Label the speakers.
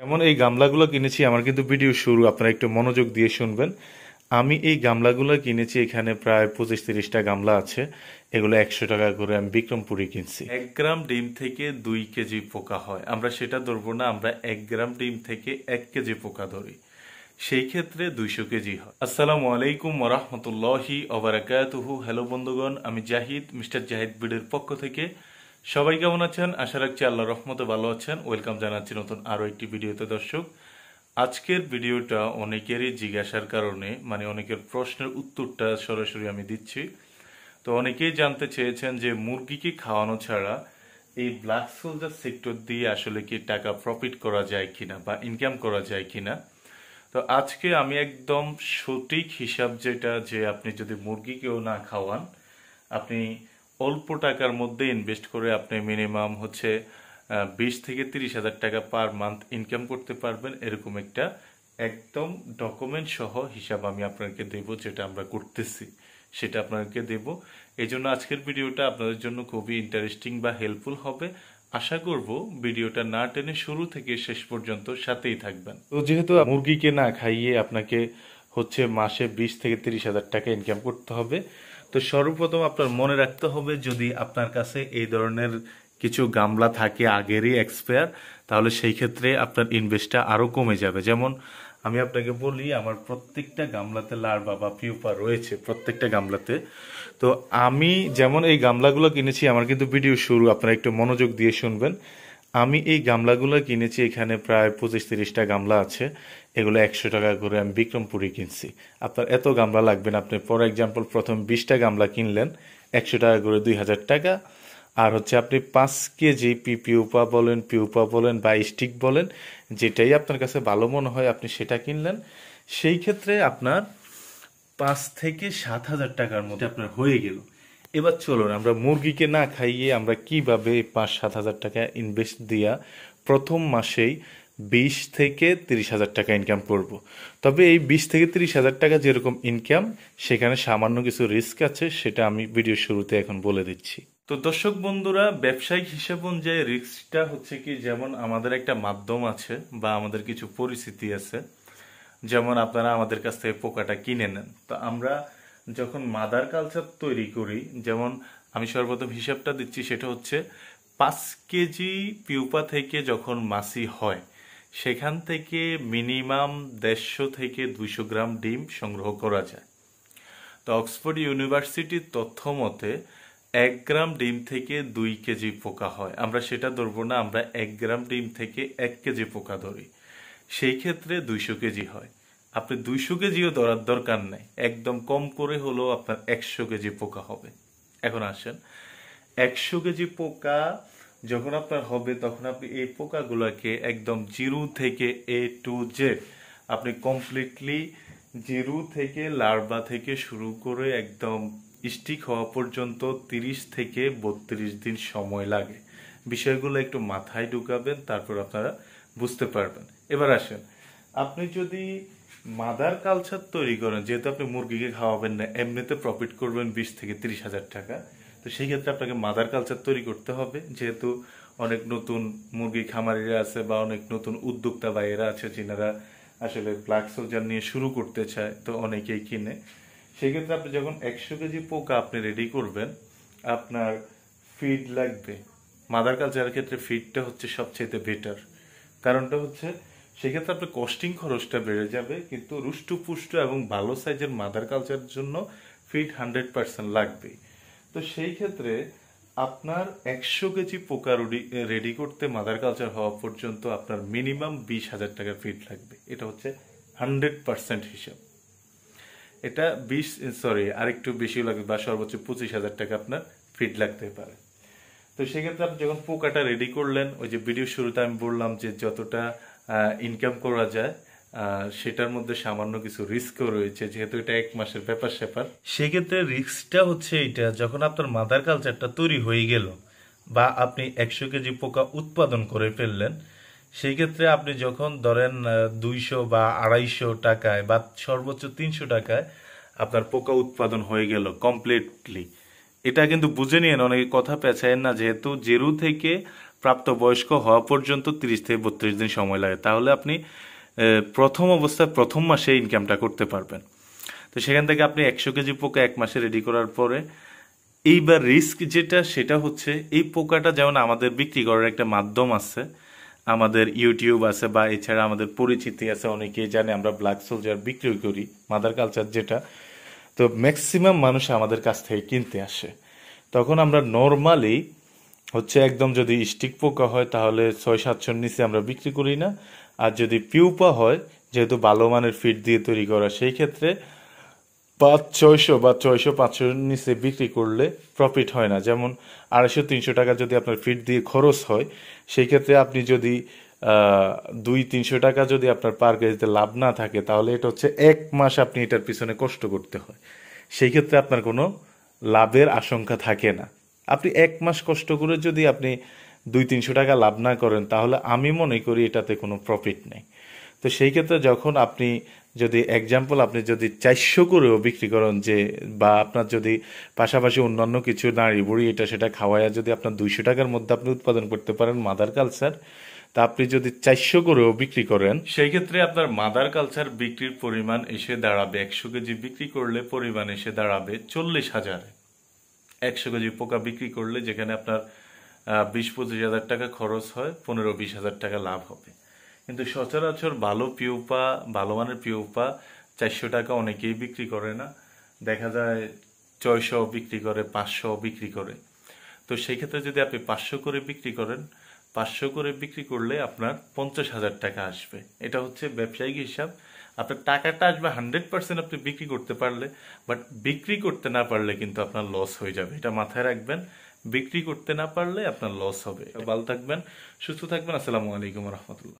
Speaker 1: যেমন এই গামলাগুলো কিনেছি আমার কিন্তু ভিডিও শুরু আপনারা একটু মনোযোগ দিয়ে শুনবেন আমি এই গামলাগুলো কিনেছি এখানে প্রায় পঁচিশ তিরিশটা গামলা আছে এগুলো একশো টাকা করে আমি বিক্রমপুরে কিনছি এক গ্রাম ডিম থেকে দুই কেজি পোকা হয় আমরা সেটা ধরবো না আমরা এক গ্রাম ডিম থেকে এক কেজি পোকা ধরি সেই ক্ষেত্রে দুইশো কেজি হয় আসসালামু আলাইকুম ওরহমতুল্লাহি ওবরাকাতুহু হ্যালো বন্ধুগণ আমি জাহিদ মিস্টার জাহিদ বিডের পক্ষ থেকে সবাই কেমন আছেন আশা রাখছি আল্লাহ রহমতে ভালো আছেন ওয়েলকাম জানাচ্ছি নতুন আরও একটি ভিডিওতে দর্শক আজকের ভিডিওটা অনেকেরই জিজ্ঞাসার কারণে মানে অনেকের প্রশ্নের উত্তরটা সরাসরি আমি দিচ্ছি তো অনেকেই জানতে চেয়েছেন যে মুরগিকে খাওয়ানো ছাড়া এই ব্ল্যাক সোলজার সেক্টর দিয়ে আসলে কি টাকা প্রফিট করা যায় কিনা বা ইনকাম করা যায় কিনা তো আজকে আমি একদম সঠিক হিসাব যেটা যে আপনি যদি মুরগিকেও না খাওয়ান আপনি অল্প টাকার মধ্যে ইনভেস্ট করে আপনি মিনিমাম হচ্ছে বিশ থেকে তিরিশ হাজার টাকা পার মান্থ ইনকাম করতে পারবেন এরকম একটা একদম ডকুমেন্ট সহ হিসাব আমি আপনাকে দেব যেটা আমরা করতেছি সেটা আপনাকে দেব এই জন্য আজকের ভিডিওটা আপনাদের জন্য খুবই ইন্টারেস্টিং বা হেল্পফুল হবে আশা করব ভিডিওটা না টেনে শুরু থেকে শেষ পর্যন্ত সাথেই থাকবেন তো যেহেতু মুরগিকে না খাইয়ে আপনাকে হচ্ছে মাসে বিশ থেকে তিরিশ হাজার টাকা ইনকাম করতে হবে তো সর্বপ্রথম আপনার মনে রাখতে হবে যদি আপনার কাছে এই ধরনের কিছু গামলা থাকে আগেরই এক্সপায়ার তাহলে সেই ক্ষেত্রে আপনার ইনভেস্টটা আরও কমে যাবে যেমন আমি আপনাকে বলি আমার প্রত্যেকটা গামলাতে লার বা পিউপা রয়েছে প্রত্যেকটা গামলাতে তো আমি যেমন এই গামলাগুলো কিনেছি আমার কিন্তু ভিডিও শুরু আপনারা একটু মনোযোগ দিয়ে শুনবেন আমি এই গামলাগুলো কিনেছি এখানে প্রায় পঁচিশ তিরিশটা গামলা আছে এগুলো একশো টাকা করে আমি বিক্রমপুরে কিনছি আপনার এত গামলা লাগবে না আপনি ফর এক্সাম্পল প্রথম বিশটা গামলা কিনলেন একশো টাকা করে দুই হাজার টাকা আর হচ্ছে আপনি পাঁচ কেজি পিপিউপা বলেন পিউপা বলেন বা স্টিক বলেন যেটাই আপনার কাছে ভালো মনে হয় আপনি সেটা কিনলেন সেই ক্ষেত্রে আপনার পাঁচ থেকে সাত হাজার টাকার মধ্যে আপনার হয়ে গেল এবার চলুন আমরা মুরগিকে না খাইয়ে আমরা কিভাবে পাঁচ সাত হাজার টাকা ইনভেস্ট দিয়া প্রথম মাসেই বিশ থেকে তিরিশ হাজার টাকা ইনকাম করব। তবে এই বিশ থেকে তিরিশ হাজার টাকা যেরকম ইনকাম সেখানে সামান্য কিছু রিস্ক আছে সেটা আমি ভিডিও শুরুতে এখন বলে দিচ্ছি তো দর্শক বন্ধুরা ব্যবসায়িক হিসাব অনুযায়ী রিস্কটা হচ্ছে কি যেমন আমাদের একটা মাধ্যম আছে বা আমাদের কিছু পরিস্থিতি আছে যেমন আপনারা আমাদের কাছ থেকে পোকাটা কিনে নেন তো আমরা যখন মাদার কালচার তৈরি করি যেমন আমি সর্বপ্রথম হিসাবটা দিচ্ছি সেটা হচ্ছে পাঁচ কেজি পিউপা থেকে যখন মাসি হয় সেখান থেকে মিনিমাম দেড়শো থেকে দুইশো গ্রাম ডিম সংগ্রহ করা যায় তো অক্সফোর্ড ইউনিভার্সিটির তথ্য মতে এক গ্রাম ডিম থেকে দুই কেজি পোকা হয় আমরা সেটা ধরবো না আমরা এক গ্রাম ডিম থেকে এক কেজি পোকা ধরি সেই ক্ষেত্রে দুইশো কেজি হয় আপনি দুইশো কেজিও ধরার দরকার নাই একদম কম করে হলেও আপনার একশো কেজি পোকা হবে এখন আসেন একশো কেজি পোকা যখন আপনার হবে তখন আপনি এই পোকাগুলোকে একদম জিরো থেকে এ টু জেড আপনি কমপ্লিটলি জিরু থেকে লার্ভা থেকে শুরু করে একদম স্টিক হওয়া পর্যন্ত তিরিশ থেকে বত্রিশ দিন সময় লাগে বিষয়গুলো একটু মাথায় ঢুকাবেন তারপর আপনারা বুঝতে পারবেন এবার আসেন আপনি যদি মাদার কালচার তৈরি করেন যেহেতু আপনি মুরগিকে খাওয়াবেন না এমনিতে প্রফিট করবেন বিশ থেকে তিরিশ হাজার টাকা তো সেই ক্ষেত্রে আপনাকে মাদার কালচার তৈরি করতে হবে যেহেতু অনেক নতুন মুরগি খামারিরা আছে বা অনেক নতুন উদ্যোক্তা বা এরা আছে যেনারা আসলে ব্ল্যাক সোলজার নিয়ে শুরু করতে চায় তো অনেকেই কিনে সেক্ষেত্রে আপনি যখন একশো কেজি পোকা আপনি রেডি করবেন আপনার ফিড লাগবে মাদার কালচারের ক্ষেত্রে ফিডটা হচ্ছে সবচেয়ে বেটার কারণটা হচ্ছে সেক্ষেত্রে আপনার কস্টিং খরচটা বেড়ে যাবে কিন্তু রুষ্টপুষ্ট এবং ভালো সাইজের মাদার কালচারের জন্য ফিট হান্ড্রেড পার্সেন্ট লাগবে তো সেই ক্ষেত্রে আপনার একশো কেজি পোকা রেডি করতে মাদার কালচার হওয়া পর্যন্ত আপনার মিনিমাম বিশ হাজার টাকা ফিট লাগবে এটা হচ্ছে হান্ড্রেড পার্সেন্ট হিসাব এটা বিশ সরি আরেকটু বেশি লাগবে বা সর্বোচ্চ পঁচিশ হাজার টাকা আপনার ফিট লাগতে পারে তো সেক্ষেত্রে আপনি যখন পোকাটা রেডি করলেন ওই যে ভিডিও শুরুতে আমি বললাম যে যতটা ইনকাম করা যায় সেটার মধ্যে সামান্য কিছু রিস্কও রয়েছে যেহেতু এটা এক মাসের ব্যাপার স্যাপার সেক্ষেত্রে রিস্কটা হচ্ছে এটা যখন আপনার মাদার কালচারটা তৈরি হয়ে গেল বা আপনি একশো কেজি পোকা উৎপাদন করে ফেললেন সেই ক্ষেত্রে আপনি যখন ধরেন দুইশো বা আড়াইশো টাকায় বা সর্বোচ্চ তিনশো টাকায় আপনার পোকা উৎপাদন হয়ে গেল কমপ্লিটলি এটা কিন্তু বুঝে নিয়ে অনেকে কথা পেছায় না যেহেতু জেরু থেকে প্রাপ্তবয়স্ক হওয়া পর্যন্ত তিরিশ থেকে বত্রিশ দিন সময় লাগে তাহলে আপনি প্রথম অবস্থায় প্রথম মাসে ইনকামটা করতে পারবেন তো সেখান থেকে আপনি একশো কেজি পোকা এক মাসে রেডি করার পরে এইবার রিস্ক যেটা সেটা হচ্ছে এই পোকাটা যেমন আমাদের বিক্রি করার একটা মাধ্যম আছে আমাদের ইউটিউব আছে বা এছাড়া আমাদের পরিচিতি আছে অনেকে জানে আমরা ব্ল্যাক সোলজার বিক্রি করি মাদার কালচার যেটা তো ম্যাক্সিমাম মানুষ আমাদের কাছ থেকে কিনতে আসে তখন আমরা নর্মালি হচ্ছে একদম যদি স্টিক পোকা হয় তাহলে ছয় সাতশোর নিচে আমরা বিক্রি করি না আর যদি পিউপা হয় যেহেতু ভালো মানের ফিট দিয়ে তৈরি করা সেই ক্ষেত্রে পাঁচ ছয়শো বা ছয়শো পাঁচশোর নিচে বিক্রি করলে প্রফিট হয় না যেমন আড়াইশো তিনশো টাকা যদি আপনার ফিট দিয়ে খরচ হয় সেই ক্ষেত্রে আপনি যদি দুই তিনশো টাকা যদি আপনার পার কেজিতে লাভ না থাকে তাহলে এটা হচ্ছে এক মাস আপনি এটার পিছনে কষ্ট করতে হয় সেই ক্ষেত্রে আপনার কোনো লাভের আশঙ্কা থাকে না আপনি এক মাস কষ্ট করে যদি আপনি দুই তিনশো টাকা লাভ না করেন তাহলে আমি মনে করি এটাতে কোনো প্রফিট নেই তো সেই ক্ষেত্রে যখন আপনি যদি এক্সাম্পল আপনি যদি চারশো করেও বিক্রি করেন যে বা আপনার যদি পাশাপাশি অন্যান্য কিছু নাড়ি বুড়ি এটা সেটা খাওয়াইয়া যদি আপনার দুইশো টাকার মধ্যে আপনি উৎপাদন করতে পারেন মাদার কালচার তা আপনি যদি চারশো করেও বিক্রি করেন সেই ক্ষেত্রে আপনার মাদার কালচার বিক্রির পরিমাণ এসে দাঁড়াবে একশো কেজি বিক্রি করলে পরিমাণ এসে দাঁড়াবে চল্লিশ হাজারে একশো কেজি পোকা বিক্রি করলে যেখানে আপনার বিশ পঁচিশ হাজার টাকা খরচ হয় পনেরো বিশ হাজার টাকা লাভ হবে কিন্তু সচরাচর ভালো পিউপা ভালো মানের পিউপা চারশো টাকা অনেকেই বিক্রি করে না দেখা যায় ছয়শো বিক্রি করে পাঁচশো বিক্রি করে তো সেই ক্ষেত্রে যদি আপনি পাঁচশো করে বিক্রি করেন পাঁচশো করে বিক্রি করলে আপনার পঞ্চাশ হাজার টাকা আসবে এটা হচ্ছে ব্যবসায়িক হিসাব আপনার টাকাটা আসবে হান্ড্রেড পার্সেন্ট আপনি বিক্রি করতে পারলে বাট বিক্রি করতে না পারলে কিন্তু আপনার লস হয়ে যাবে এটা মাথায় রাখবেন বিক্রি করতে না পারলে আপনার লস হবে ভালো থাকবেন সুস্থ থাকবেন আসসালামু আলাইকুম রহমতুল্লাহ